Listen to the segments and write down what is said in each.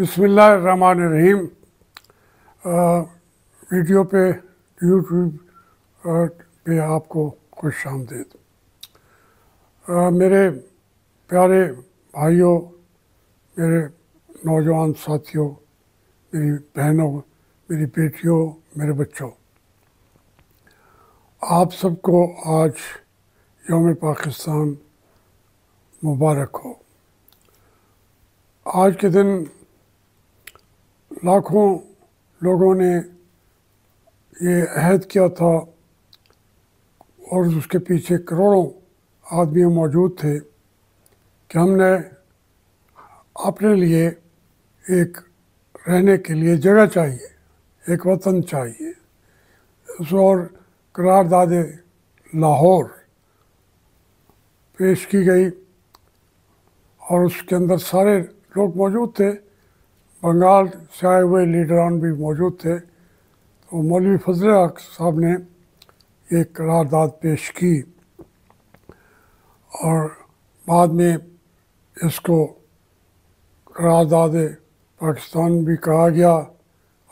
रहीम video पे YouTube पे आपको खुश आमदेद मेरे प्यारे भाइयों मेरे नौजवान साथियों मेरी बहनों मेरी बेटियों मेरे बच्चों आप सबको आज योम पाकिस्तान मुबारक हो आज के दिन लाखों लोगों ने ये अहद किया था और उसके पीछे करोड़ों आदमी मौजूद थे कि हमने अपने लिए एक रहने के लिए जगह चाहिए एक वतन चाहिए और करारदाद लाहौर पेश की गई और उसके अंदर सारे लोग मौजूद थे बंगाल से आए हुए लीडरान भी मौजूद थे तो मौलवी फजल हक साहब ने एक करारदाद पेश की और बाद में इसको करारदाद पाकिस्तान भी कहा गया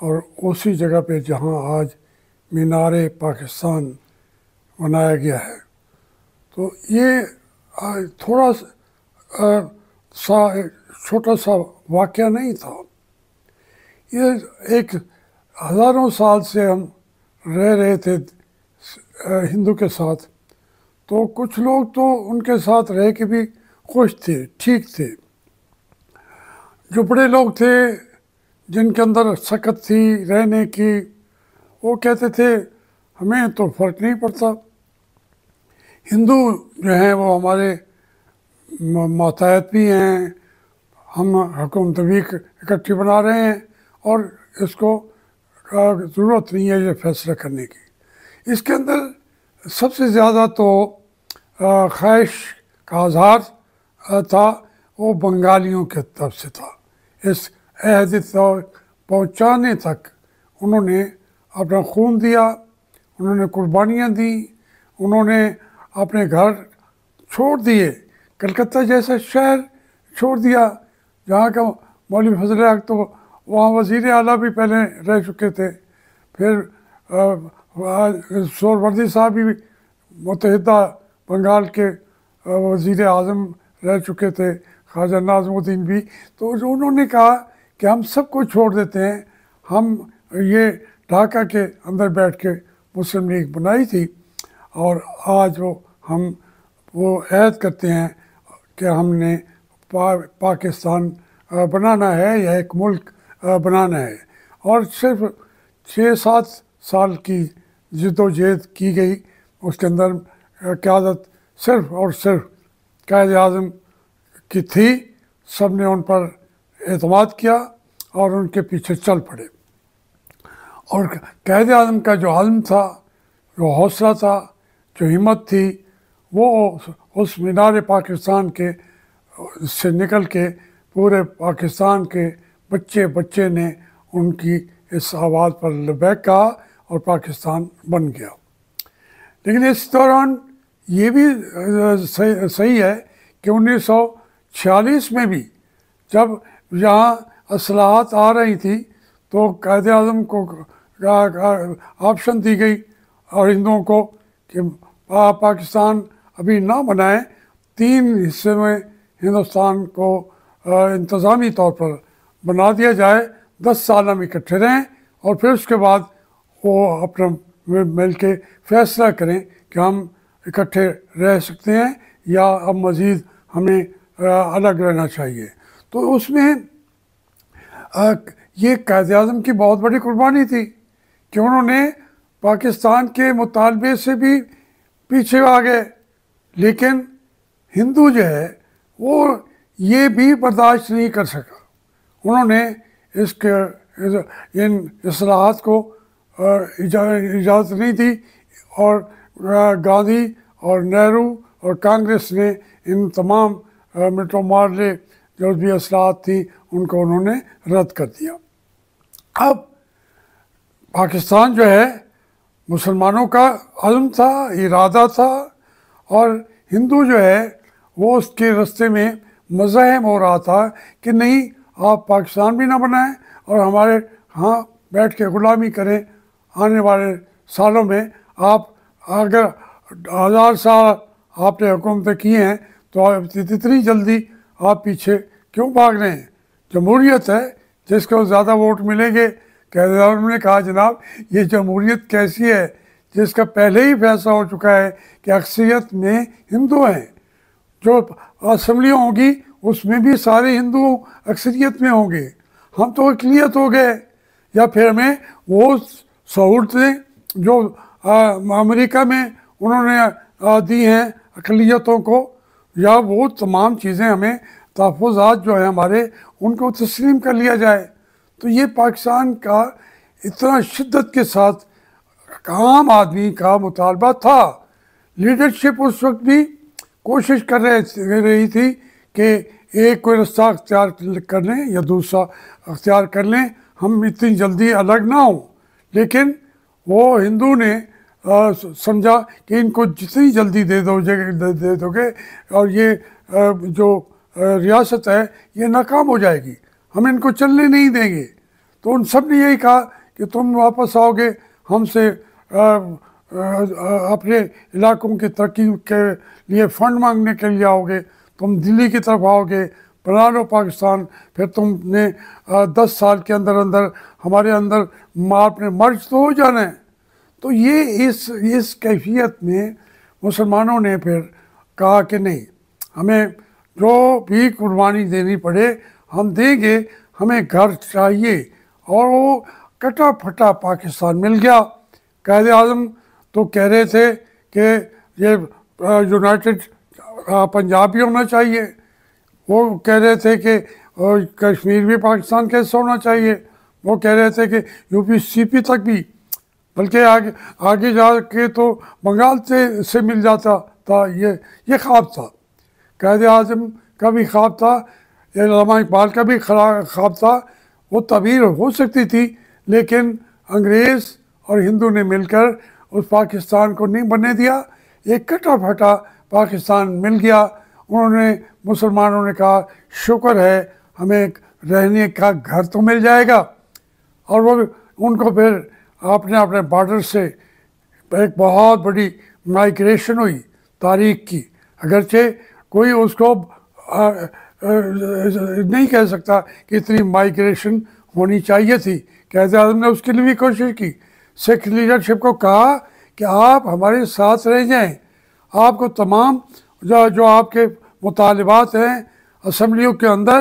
और उसी जगह पे जहाँ आज मीनार पाकिस्तान बनाया गया है तो ये थोड़ा सा छोटा सा वाक़ नहीं था ये एक हज़ारों साल से हम रह रहे थे हिंदू के साथ तो कुछ लोग तो उनके साथ रह के भी खुश थे ठीक थे जो बड़े लोग थे जिनके अंदर सकत थी रहने की वो कहते थे हमें तो फ़र्क नहीं पड़ता हिंदू जो हैं वो हमारे मातायत भी हैं हम भी इकट्ठी बना रहे हैं और इसको ज़रूरत नहीं है ये फैसला करने की इसके अंदर सबसे ज़्यादा तो ख्वाहिश का आज़ार था वो बंगालियों के तरफ से था इस अहद तक पहुँचाने तक उन्होंने अपना खून दिया उन्होंने कुर्बानियाँ दी उन्होंने अपने घर छोड़ दिए कलकत्ता जैसा शहर छोड़ दिया जहाँ का मौलवी फजल तो वहाँ वजीर अला भी पहले रह चुके थे फिर शोरवर्दी साहब भी मुतहदा बंगाल के वजीर अजम रह चुके थे ख्वाजा नाजमुद्दीन भी तो उन्होंने कहा कि हम सबको छोड़ देते हैं हम ये ढाका के अंदर बैठ के मुस्लिम लीग बनाई थी और आज वो हम वो ऐद करते हैं कि हमने पा, पाकिस्तान बनाना है या एक मुल्क बनाना है और सिर्फ छः सात साल की जदोजहद की गई उसके अंदर क्यादत सिर्फ और सिर्फ कायद अजम की थी सब ने उन पर अतमाद किया और उनके पीछे चल पड़े और कैद आजम का जो आलम था जो हौसला था जो हिम्मत थी वो उस मीनार पाकिस्तान के से निकल के पूरे पाकिस्तान के बच्चे बच्चे ने उनकी इस आवाज़ पर लबैक कहा और पाकिस्तान बन गया लेकिन इस दौरान ये भी सही, है कि 1946 में भी जब यहाँ असलाहत आ रही थी तो कैद अजम को ऑप्शन दी गई और हिंदुओं को कि पाकिस्तान अभी ना बनाएं तीन हिस्से में हिंदुस्तान को इंतज़ामी तौर पर बना दिया जाए दस साल हम इकट्ठे रहें और फिर उसके बाद वो अपना मिल के फैसला करें कि हम इकट्ठे रह सकते हैं या अब मज़ीद हमें अलग रहना चाहिए तो उसमें ये कैद अजम की बहुत बड़ी कुर्बानी थी कि उन्होंने पाकिस्तान के मुतालबे से भी पीछे आ गए लेकिन हिंदू जो है वो ये भी बर्दाश्त नहीं कर सका उन्होंने इसके इन असलाहत को इजाज़त नहीं दी और गांधी और नेहरू और कांग्रेस ने इन तमाम मिट्टो मारले जो भी असलाहत थी उनको उन्होंने रद्द कर दिया अब पाकिस्तान जो है मुसलमानों का अज़म था इरादा था और हिंदू जो है वो उसके रस्ते में मज़ाहम हो रहा था कि नहीं आप पाकिस्तान भी ना बनाएं और हमारे हाँ बैठ के गुलामी करें आने वाले सालों में आप अगर हज़ार साल आपने हुकूमतें किए हैं तो आप इतनी जल्दी आप पीछे क्यों भाग रहे हैं जमहूरीत है जिसको ज़्यादा वोट मिलेंगे कैदार ने कहा जनाब ये जमहूरीत कैसी है जिसका पहले ही फैसला हो चुका है कि अक्सरियत में हिंदू हैं जो असम्बलियाँ होंगी उसमें भी सारे हिंदू अक्सरियत में होंगे हम तो अकलीत हो गए या फिर हमें वो सहूलतें जो अमेरिका में उन्होंने दी हैं अकलीतों को या वो तमाम चीज़ें हमें तहफ़ात जो हैं हमारे उनको तस्लीम कर लिया जाए तो ये पाकिस्तान का इतना शिद्दत के साथ आम आदमी का मुतालबा था लीडरशिप उस वक्त भी कोशिश कर रहे रही थी कि एक कोई रास्ता अख्तियार कर लें या दूसरा अख्तियार कर लें हम इतनी जल्दी अलग ना हों लेकिन वो हिंदू ने समझा कि इनको जितनी जल्दी दे दो दे, दे दोगे और ये आ, जो आ, रियासत है ये नाकाम हो जाएगी हम इनको चलने नहीं देंगे तो उन सब ने यही कहा कि तुम वापस आओगे हमसे अपने इलाकों की तरक्की के लिए फ़ंड मांगने के लिए आओगे तुम दिल्ली की तरफ आओगे बना लो पाकिस्तान फिर तुमने दस साल के अंदर अंदर हमारे अंदर माप ने मर्ज तो हो जाना है तो ये इस इस कैफियत में मुसलमानों ने फिर कहा कि नहीं हमें जो भी कुर्बानी देनी पड़े हम देंगे हमें घर चाहिए और वो कटा फटा पाकिस्तान मिल गया कैद आजम तो कह रहे थे कि ये यूनाइटेड पंजाब भी होना चाहिए वो कह रहे थे कि कश्मीर भी पाकिस्तान का हिस्सा होना चाहिए वो कह रहे थे कि यूपी सीपी तक भी बल्कि आगे आगे जा के तो बंगाल से से मिल जाता था ये ये ख्वाब था कैद आजम का भी ख्वाब था लामा इकबाल का भी ख्वाब था वो तबीर हो सकती थी लेकिन अंग्रेज़ और हिंदू ने मिलकर उस पाकिस्तान को नहीं बनने दिया एक कटा फटा पाकिस्तान मिल गया उन्होंने मुसलमानों ने कहा शुक्र है हमें रहने का घर तो मिल जाएगा और वो उनको फिर अपने अपने बॉर्डर से एक बहुत बड़ी माइग्रेशन हुई तारीख की अगरचे कोई उसको आ, आ, नहीं कह सकता कि इतनी माइग्रेशन होनी चाहिए थी कैद आजम ने उसके लिए भी कोशिश की सिख लीडरशिप को कहा कि आप हमारे साथ रह जाएं आपको तमाम जो जो आपके मुतालबात हैं असम्बलियों के अंदर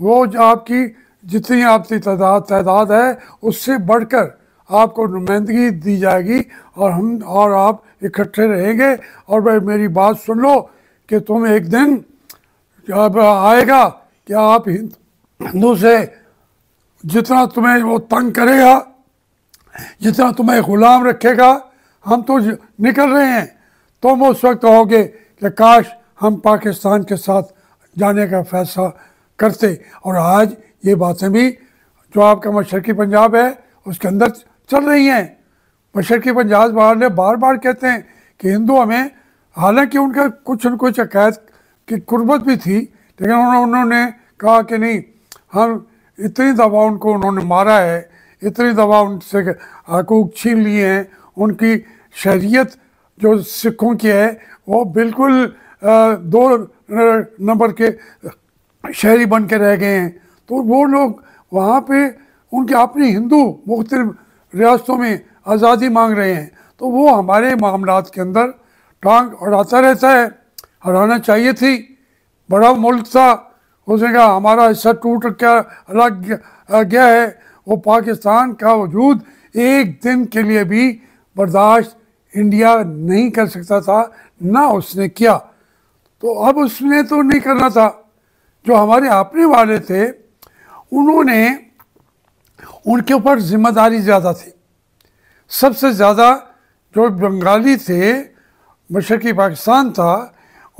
वो जो आपकी जितनी आपकी तादाद तादाद है उससे बढ़कर आपको नुमाइंदगी दी जाएगी और हम और आप इकट्ठे रहेंगे और भाई मेरी बात सुन लो कि तुम एक दिन अब आएगा कि आप हिंदू से जितना तुम्हें वो तंग करेगा जितना तुम्हें ग़ुलाम रखेगा हम तो निकल रहे हैं तो हम उस वक्त कहोगे कि काश हम पाकिस्तान के साथ जाने का फैसला करते और आज ये बातें भी जो आपका मशरक़ी पंजाब है उसके अंदर चल रही हैं मशरक़ी पंजाब वाले बार बार कहते हैं कि हिंदू हमें हालांकि उनका कुछ न कुछ अकैद की कुर्बत भी थी लेकिन उन्होंने कहा कि नहीं हम इतनी दवा उनको उन्होंने मारा है इतनी दवा उनसे हकूक छीन लिए हैं उनकी शहरीत जो सिखों की है वो बिल्कुल दो नंबर के शहरी बन के रह गए हैं तो वो लोग वहाँ पे उनके अपने हिंदू मुख्तलिफ रियासतों में आज़ादी मांग रहे हैं तो वो हमारे मामला के अंदर टांग अड़ाता रहता है हराना चाहिए थी बड़ा मुल्क था उसने कहा हमारा हिस्सा टूट क्या अलग गया है वो पाकिस्तान का वजूद एक दिन के लिए भी बर्दाश्त इंडिया नहीं कर सकता था ना उसने किया तो अब उसने तो नहीं करना था जो हमारे अपने वाले थे उन्होंने उनके ऊपर जिम्मेदारी ज़्यादा थी सबसे ज़्यादा जो बंगाली थे मशरक़ी पाकिस्तान था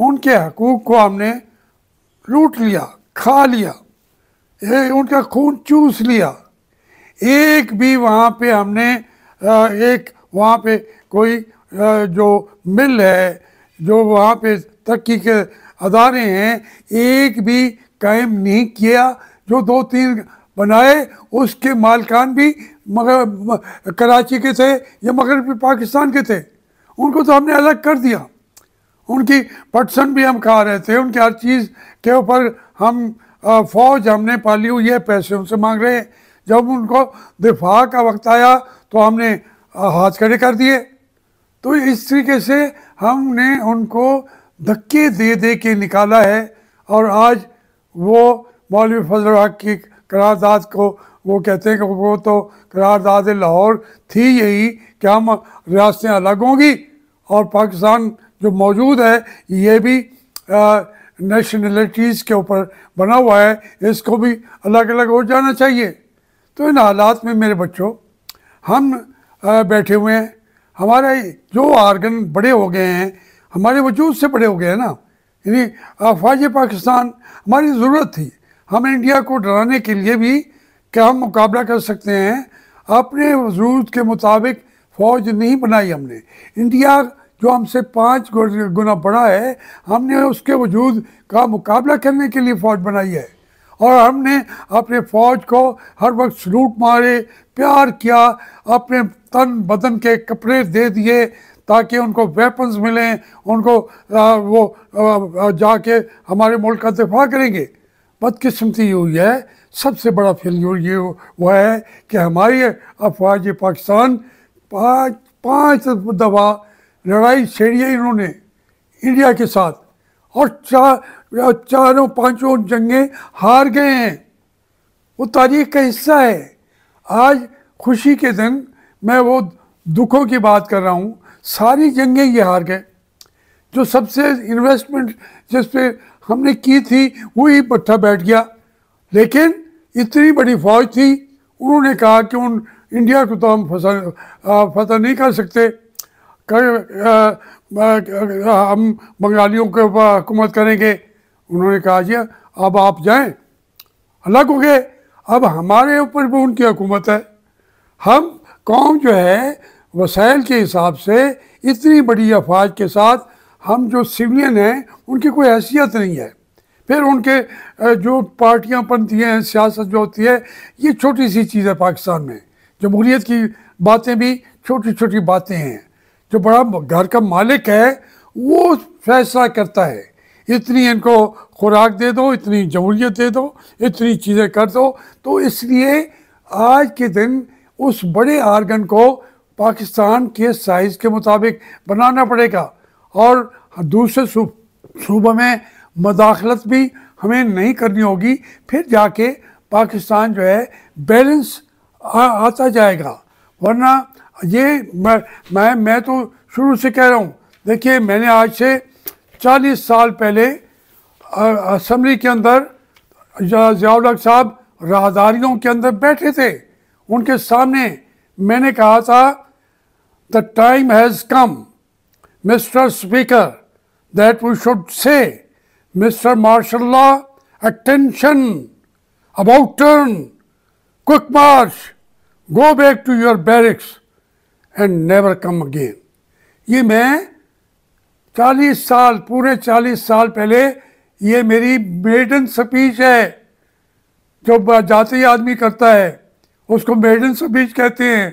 उनके हकूक़ को हमने लूट लिया खा लिया ए, उनका खून चूस लिया एक भी वहाँ पे हमने एक वहाँ पे कोई जो मिल है जो वहाँ पे तरक्की के अदारे हैं एक भी कायम नहीं किया जो दो तीन बनाए उसके मालकान भी मगर कराची के थे या भी पाकिस्तान के थे उनको तो हमने अलग कर दिया उनकी पटसन भी हम खा रहे थे उनकी हर चीज़ के ऊपर हम फौज हमने पाली हुई है पैसे उनसे मांग रहे हैं जब उनको दिफा का वक्त आया तो हमने हाथ खड़े कर दिए तो इस तरीके से हमने उनको धक्के दे दे के निकाला है और आज वो मौलवी फजल हक की करारदाद को वो कहते हैं कि वो तो करारदाद लाहौर थी यही कि हम रियासतें अलग होंगी और पाकिस्तान जो मौजूद है ये भी नेशनलिटीज़ के ऊपर बना हुआ है इसको भी अलग अलग हो जाना चाहिए तो इन हालात में मेरे बच्चों हम आ, बैठे हुए हैं हमारे जो आर्गन बड़े हो गए हैं हमारे वजूद से बड़े हो गए हैं ना यानी अफवाज पाकिस्तान हमारी ज़रूरत थी हम इंडिया को डराने के लिए भी क्या हम मुकाबला कर सकते हैं अपने वजूद के मुताबिक फ़ौज नहीं बनाई हमने इंडिया जो हमसे पाँच गुना बड़ा है हमने उसके वजूद का मुकाबला करने के लिए फ़ौज बनाई है और हमने अपने फ़ौज को हर वक्त सलूट मारे प्यार किया अपने तन बदन के कपड़े दे दिए ताकि उनको वेपन्स मिलें उनको आ, वो आ, जाके हमारे मुल्क का दिफा करेंगे बदकिस्मती हुई है सबसे बड़ा फेल्यूर ये हुआ है कि हमारी अफवाज पाकिस्तान पाँच पाँच दफ़ा लड़ाई छेड़ी है इन्होंने इंडिया के साथ और चार चारों पांचों जंगें हार गए हैं वो तारीख का हिस्सा है आज खुशी के दिन मैं वो दुखों की बात कर रहा हूँ सारी जंगें ये हार गए जो सबसे इन्वेस्टमेंट जिस पे हमने की थी वो ही पट्ठा बैठ गया लेकिन इतनी बड़ी फौज थी उन्होंने कहा कि उन इंडिया को तो हम फसा फतह नहीं कर सकते कर हम बंगालियों के ऊपर हुकूमत करेंगे उन्होंने कहा जी अब आप जाएं अलग हो गए अब हमारे ऊपर भी उनकी हुकूमत है हम कौम जो है वसाइल के हिसाब से इतनी बड़ी अफवाज के साथ हम जो सिविलियन हैं उनकी कोई हैसियत नहीं है फिर उनके जो पार्टियाँ बनती हैं सियासत जो होती है ये छोटी सी चीज़ है पाकिस्तान में जमहूरीत की बातें भी छोटी छोटी बातें हैं जो बड़ा घर का मालिक है वो फैसला करता है इतनी इनको खुराक दे दो इतनी जमूरियत दे दो इतनी चीज़ें कर दो तो इसलिए आज के दिन उस बड़े आर्गन को पाकिस्तान के साइज़ के मुताबिक बनाना पड़ेगा और दूसरे सूबे में मदाखलत भी हमें नहीं करनी होगी फिर जाके पाकिस्तान जो है बैलेंस आ, आता जाएगा वरना ये मैं मैं मैं तो शुरू से कह रहा हूँ देखिए मैंने आज से 40 साल पहले असम्बली के अंदर जियाउल साहब राहदारियों के अंदर बैठे थे उनके सामने मैंने कहा था the time has come mister speaker that we should say mister martial law attention about turn quick march go back to your barracks and never come again ये मैं चालीस साल पूरे चालीस साल पहले ये मेरी मेडन स्पीच है जो जाती आदमी करता है उसको मेडन स्पीच कहते हैं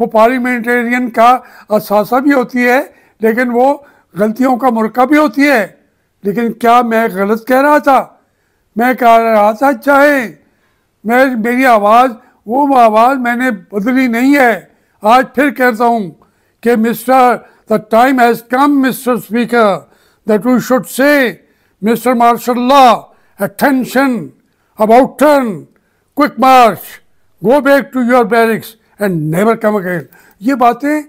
वो पार्लियामेंटेरियन का असासा भी होती है लेकिन वो गलतियों का मुर्का भी होती है लेकिन क्या मैं गलत कह रहा था मैं कह रहा था चाहे मैं मेरी आवाज़ वो आवाज़ मैंने बदली नहीं है आज फिर कहता हूँ कि mister the time has come mister speaker that we should say mister martial law attention about turn quick march go back to your barracks and never come again ये बातें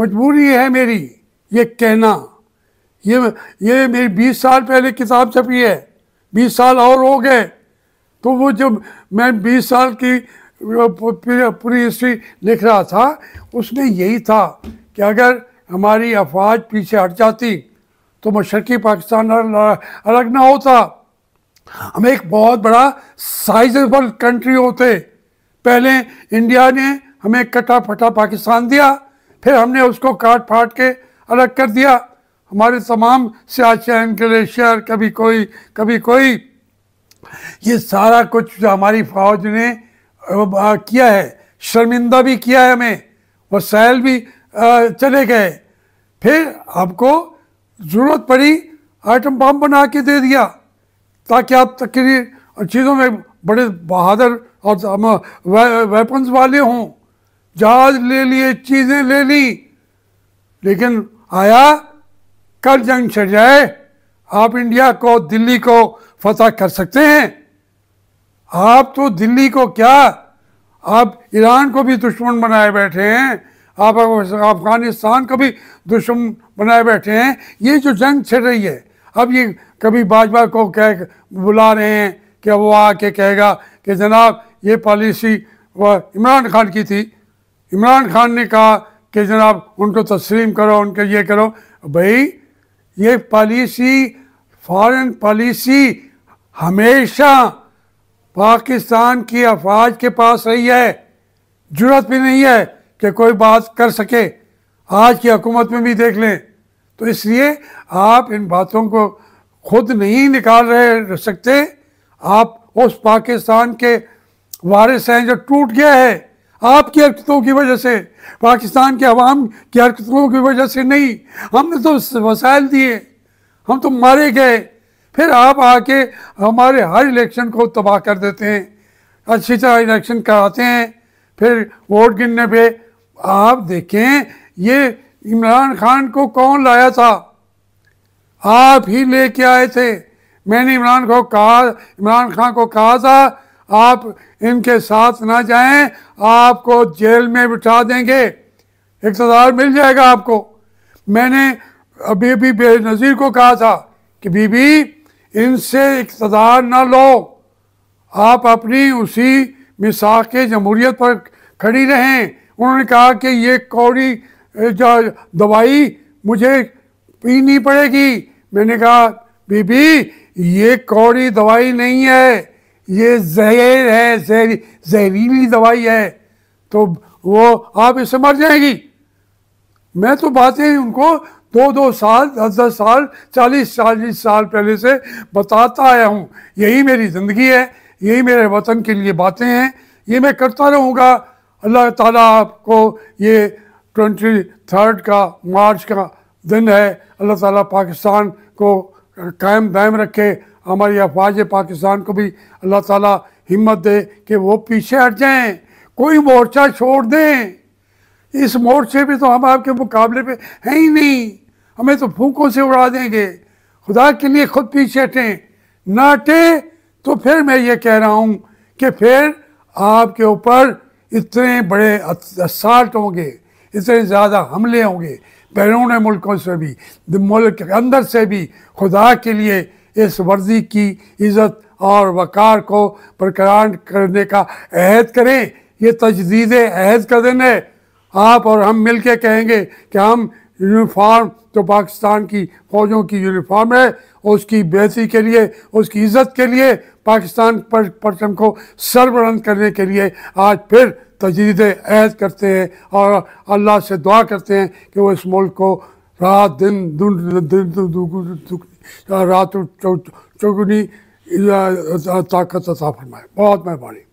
मजबूरी है मेरी ये कहना ये ये मेरी बीस साल पहले किताब छपी है बीस साल और हो गए तो वो जब मैं बीस साल की पूरी हिस्ट्री लिख रहा था उसमें यही था कि अगर हमारी अफवाज पीछे हट जाती तो मशरक़ी पाकिस्तान अलग ना होता हम एक बहुत बड़ा साइजेबल कंट्री होते पहले इंडिया ने हमें कटा फटा पाकिस्तान दिया फिर हमने उसको काट फाट के अलग कर दिया हमारे तमाम सियाचैन ग्लेशियर कभी कोई कभी कोई ये सारा कुछ हमारी फौज ने किया है शर्मिंदा भी किया है हमें सैल भी चले गए फिर आपको ज़रूरत पड़ी आइटम बम बना के दे दिया ताकि आप तकरीर और चीज़ों में बड़े बहादुर और वे, वेपन्स वाले हों जहाज ले लिए चीज़ें ले ली लेकिन आया कल जंग छिड़ जाए आप इंडिया को दिल्ली को फतह कर सकते हैं आप तो दिल्ली को क्या आप ईरान को भी दुश्मन बनाए बैठे हैं आप अफगानिस्तान को भी दुश्मन बनाए बैठे हैं ये जो जंग छिड़ रही है अब ये कभी भाजपा को कह बुला रहे हैं कि वो आके कहेगा कि जनाब ये पॉलिसी वह इमरान खान की थी इमरान खान ने कहा कि जनाब उनको तस्लीम करो उनके ये करो भाई ये पॉलिसी फॉरेन पॉलिसी हमेशा पाकिस्तान की अफवाज के पास रही है जरूरत भी नहीं है कि कोई बात कर सके आज की हुकूमत में भी देख लें तो इसलिए आप इन बातों को खुद नहीं निकाल रहे सकते आप उस पाकिस्तान के वारिस हैं जो टूट गया है आपकी हरकतों की वजह से पाकिस्तान के अवाम की हरकतों की वजह से नहीं हमने तो वसाइल दिए हम तो मारे गए फिर आप आके हमारे हर इलेक्शन को तबाह कर देते हैं अच्छी तरह इलेक्शन कराते हैं फिर वोट गिनने पे आप देखें ये इमरान खान को कौन लाया था आप ही लेके आए थे मैंने इमरान को कहा इमरान खान को कहा था आप इनके साथ ना जाएं आपको जेल में बिठा देंगे इकतदार मिल जाएगा आपको मैंने बीबी बेनज़ीर को कहा था कि बीबी इनसे इकतदार ना लो आप अपनी उसी मिसा के जमहूरीत पर खड़ी रहें उन्होंने कहा कि ये कौड़ी दवाई मुझे पीनी पड़ेगी मैंने कहा बीबी ये कौड़ी दवाई नहीं है ये जहर है जहरीली दवाई है तो वो आप इससे मर जाएगी मैं तो बातें उनको दो दो साल दस दस साल चालीस चालीस साल पहले से बताता आया हूँ यही मेरी ज़िंदगी है यही मेरे वतन के लिए बातें हैं ये मैं करता रहूँगा अल्लाह ताला आपको ये ट्वेंटी थर्ड का मार्च का दिन है अल्लाह ताला पाकिस्तान को कायम दायम रखे हमारी अफवाज पाकिस्तान को भी अल्लाह ताला हिम्मत दे कि वो पीछे हट जाएं कोई मोर्चा छोड़ दें इस मोर्चे पे तो हम आपके मुकाबले पे हैं ही नहीं हमें तो फूकों से उड़ा देंगे खुदा के लिए खुद पीछे हटें ना हटे तो फिर मैं ये कह रहा हूँ कि फिर आपके ऊपर इतने बड़े असाल्ट होंगे इतने ज़्यादा हमले होंगे बैरून मुल्कों से भी मुल्क के अंदर से भी खुदा के लिए इस वर्जी की इज़्ज़त और वक़ार को बरकरार करने का अहद करें ये तजदीद अहद का दिन है आप और हम मिल के कहेंगे कि हम यूनिफॉर्म जो तो पाकिस्तान की फ़ौजों की यूनिफॉर्म है उसकी बेहतरी के लिए उसकी इज़्ज़त के लिए पाकिस्तान पर परचम को सरबरंद करने के लिए आज फिर तजीद अहद करते हैं और अल्लाह से दुआ करते हैं कि वो इस मुल्क को रात दिन दिन रात चौगुनी ताकत अता फरमाए बहुत मेहरबानी